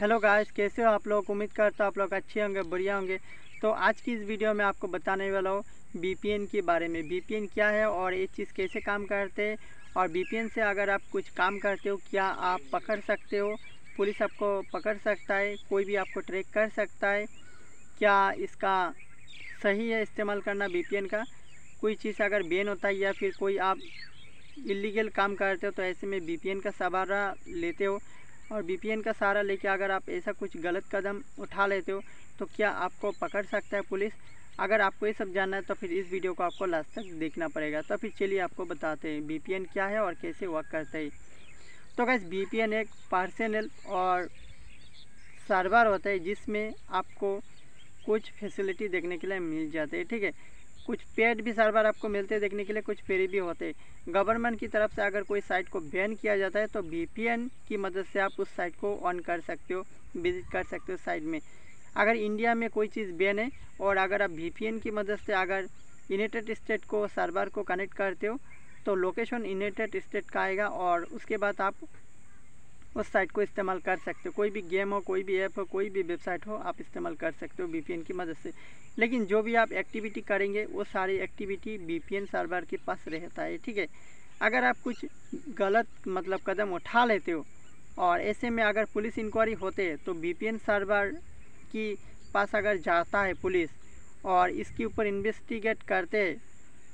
hello guys कैसे हो आप लोग उम्मीद करता हूँ आप लोग अच्छे होंगे बढ़िया होंगे तो आज की इस वीडियो में आपको बताने वाला हूँ बीपीएन के बारे में बीपीएन क्या है और ये चीज़ कैसे काम करते हैं और बीपीएन से अगर आप कुछ काम करते हो क्या आप पकड़ सकते हो पुलिस आपको पकड़ सकता है कोई भी आपको ट्रैक कर सकता है क्या इसका सही है इस्तेमाल करना बी का कोई चीज़ अगर बेन होता है या फिर कोई आप इलीगल काम करते हो तो ऐसे में बी का सहारा लेते हो और बी का सहारा लेके अगर आप ऐसा कुछ गलत कदम उठा लेते हो तो क्या आपको पकड़ सकता है पुलिस अगर आपको ये सब जानना है तो फिर इस वीडियो को आपको लास्ट तक देखना पड़ेगा तो फिर चलिए आपको बताते हैं बी क्या है और कैसे वर्क करता है तो गैस बीपीएन एक पर्सनल और सर्वर होता है जिसमें आपको कुछ फैसिलिटी देखने के लिए मिल जाती है ठीक है कुछ पेड भी सर्वर आपको मिलते देखने के लिए कुछ फ्री भी होते गवर्नमेंट की तरफ से अगर कोई साइट को बैन किया जाता है तो वी की मदद से आप उस साइट को ऑन कर सकते हो विजिट कर सकते हो साइट में अगर इंडिया में कोई चीज़ बैन है और अगर आप वी की मदद से अगर यूनाइटेड स्टेट को सर्वर को कनेक्ट करते हो तो लोकेशन यूनाइटेड स्टेट का आएगा और उसके बाद आप उस साइट को इस्तेमाल कर सकते हो कोई भी गेम हो कोई भी ऐप हो कोई भी वेबसाइट हो आप इस्तेमाल कर सकते हो वीपीएन की मदद से लेकिन जो भी आप एक्टिविटी करेंगे वो सारी एक्टिविटी वीपीएन सर्वर के पास रहता है ठीक है अगर आप कुछ गलत मतलब कदम उठा लेते हो और ऐसे में अगर पुलिस इंक्वायरी होते हैं तो बी सर्वर की पास अगर जाता है पुलिस और इसके ऊपर इन्वेस्टिगेट करते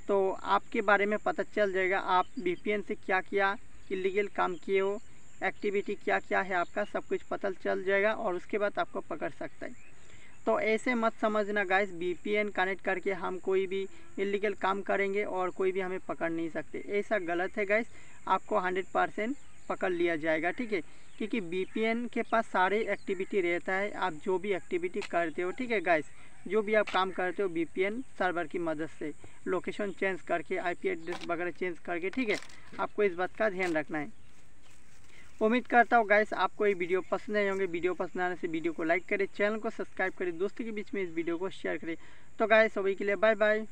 तो आपके बारे में पता चल जाएगा आप बी से क्या किया इलीगल काम किए हो एक्टिविटी क्या क्या है आपका सब कुछ पता चल जाएगा और उसके बाद आपको पकड़ सकता है तो ऐसे मत समझना गाइस बीपीएन कनेक्ट करके हम कोई भी इलीगल काम करेंगे और कोई भी हमें पकड़ नहीं सकते ऐसा गलत है गाइस आपको 100 परसेंट पकड़ लिया जाएगा ठीक है क्योंकि बीपीएन के पास सारे एक्टिविटी रहता है आप जो भी एक्टिविटी करते हो ठीक है गाइस जो भी आप काम करते हो बीपीएन सर्वर की मदद से लोकेशन चेंज करके आई एड्रेस वगैरह चेंज करके ठीक है आपको इस बात का ध्यान रखना है उम्मीद करता हूँ गाइस आपको ये वीडियो पसंद आए होंगे वीडियो पसंद आने से वीडियो को लाइक करें चैनल को सब्सक्राइब करें दोस्तों के बीच में इस वीडियो को शेयर करें तो गाइस सभी के लिए बाय बाय